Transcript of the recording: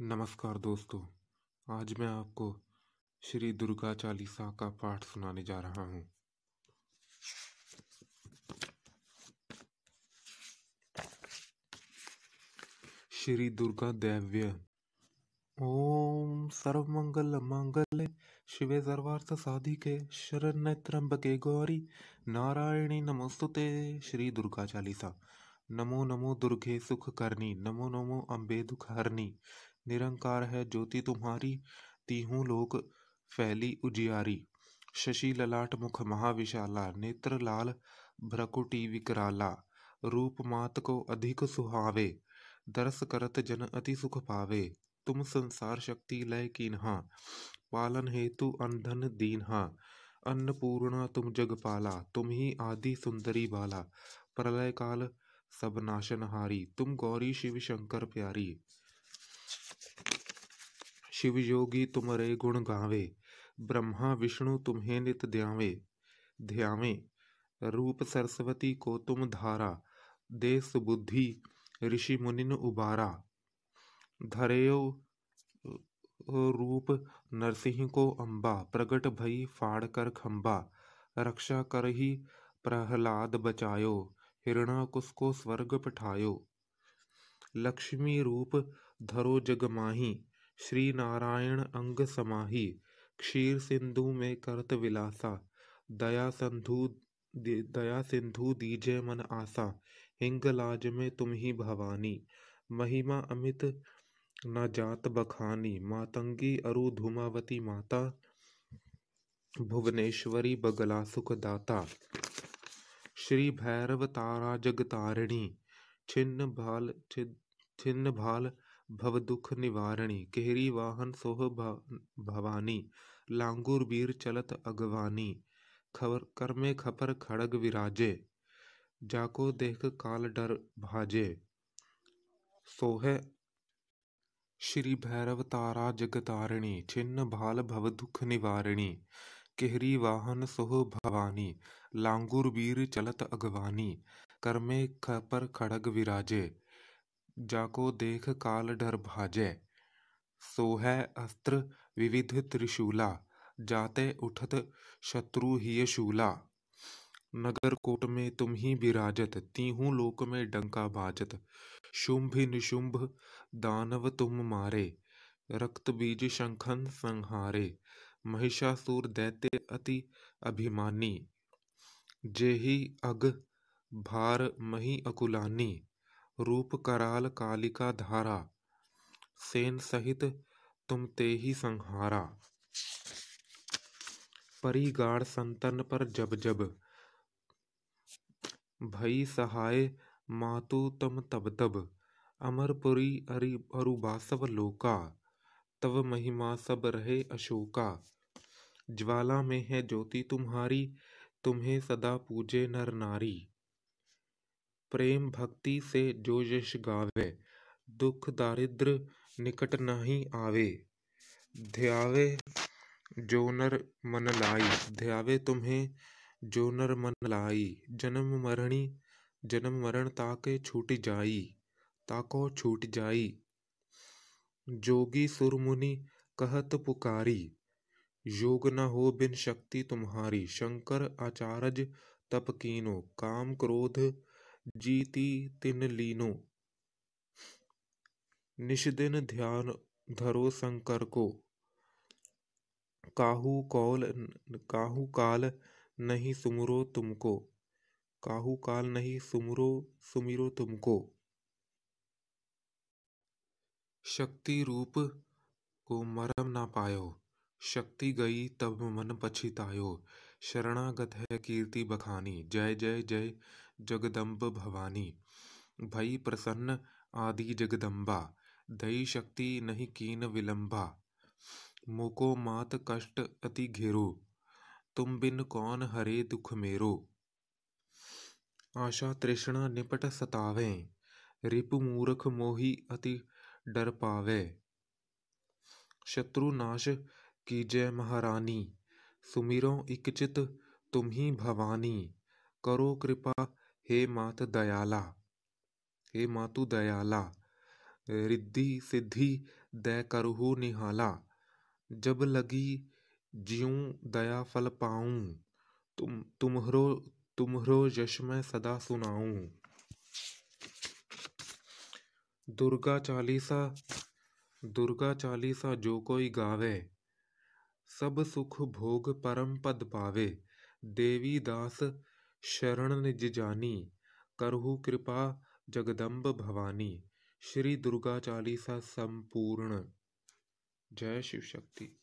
नमस्कार दोस्तों आज मैं आपको श्री दुर्गा चालीसा का पाठ सुनाने जा रहा हूँ श्री दुर्गा दैव्य ओम सर्व मंगल मंगल शिवे सर्वार्थ साधिके शरण के गौरी नारायणी नमोस्तुते श्री दुर्गा चालीसा नमो नमो दुर्गे सुख करनी नमो नमो अम्बे दुख हरणी निरंकार है ज्योति तुम्हारी तीहू लोक फैली उजियारी शशि ललाट मुख महाविशाला नेत्र लाल भ्रकुटी विकराला रूप मात को अधिक सुहावे दर्श करत जन अति सुख पावे तुम संसार शक्ति लय की पालन हेतु अंधन हा अन्नपूर्णा तुम जगपाला तुम ही आदि सुंदरी बाला प्रलय काल सब नाशनहारी तुम गौरी शिव शंकर प्यारी शिव योगी तुमरे गुण गावे ब्रह्मा विष्णु तुम्हें नित द्यावे ध्यावे रूप सरस्वती को तुम धारा देश बुद्धि ऋषि मुनिन उबारा धरेयो रूप नरसिंह को अम्बा प्रगट भई फाड़ कर खम्बा रक्षा कर ही प्रहलाद बचायो हिरणा कुश को स्वर्ग पठायो लक्ष्मी रूप धरो जगमाही श्री नारायण अंग समाहि क्षीर सिंधु में करत विलासा दया संधु दया सिंधु दीजे मन आसा हिंग लाज में तुम ही भवानी महिमा अमित न जात बखानी मातंगी अरु धुमावती माता भुवनेश्वरी बगला सुख दाता श्री भैरव तारा जगतारिणी छिन्न भाल छिन्न भाल भवदुख निवारणी केहरी वाहन सोह भवानी, लांगुर वीर चलत अगवानी, खबर कर्मे खपर खड़ग विराजे, जाको देख काल डर भाजे, सोह श्री भैरव तारा जगतारिणी, छिन्न भाल भव दुख निवारिणी, केहरी वाहन सोह भवानी, लांगुर बीर चलत अगवानी, कर्मे खपर खड़ग विराजे, जाको देख काल डर भाजय सोहै अस्त्र विविध त्रिशूला जाते उठत शत्रु ही शूला नगर कोट में तुम ही विराजत तीहू लोक में डंका बाजत शुंभ निशुंभ दानव तुम मारे रक्त बीज शंखन संहारे महिषासुर दैत्य अति अभिमानी जेहि अग भार मही अकुलानी रूप कराल कालिका धारा सेन सहित तुम ते ही संहारा परिगाढ़ संतन पर जब जब भई सहाय मातु तम तब तब अमरपुरी अरि अरुबासव लोका तव महिमा सब रहे अशोका ज्वाला में है ज्योति तुम्हारी तुम्हें सदा पूजे नर नारी प्रेम भक्ति से जो यश गावे दुख दारिद्र निकट नहीं आवे ध्यावे नर मन लाई ध्यावे तुम्हें नर मन लाई जन्म मरणी जन्म मरण ताके छूट जाई ताको छूट जाई जोगी सुरमुनि कहत पुकारी योग न हो बिन शक्ति तुम्हारी शंकर आचार्य तप कीनो काम क्रोध जीती तिन लीनो निषदिन ध्यान धरो शंकर को काहू कौल काहू काल नहीं सुमरो तुमको काहू काल नहीं सुमरो सुमिरो तुमको शक्ति रूप को मरम ना पायो शक्ति गई तब मन पछितायो शरणागत है कीर्ति बखानी जय जय जय जगदम्ब भवानी भई प्रसन्न आदि जगदम्बा दई शक्ति नहीं कीन विलंबा मोको मात कष्ट अति घेरो तुम बिन कौन हरे दुख मेरो आशा तृष्णा निपट सतावे रिपु मूर्ख मोही अति डर पावे शत्रु नाश कीजे महारानी सुमिरो इकचित ही भवानी करो कृपा हे मात दयाला हे मातु दयाला रिद्धि सिद्धि दय करहु निहाला जब लगी जीऊँ दया फल पाऊं तुम तुम्हरो तुम्हरो यश में सदा सुनाऊं दुर्गा चालीसा दुर्गा चालीसा जो कोई गावे सब सुख भोग परम पद पावे देवी दास शरण निज जानी करहु कृपा जगदम्ब भवानी श्री दुर्गा चालीसा संपूर्ण जय शिव शक्ति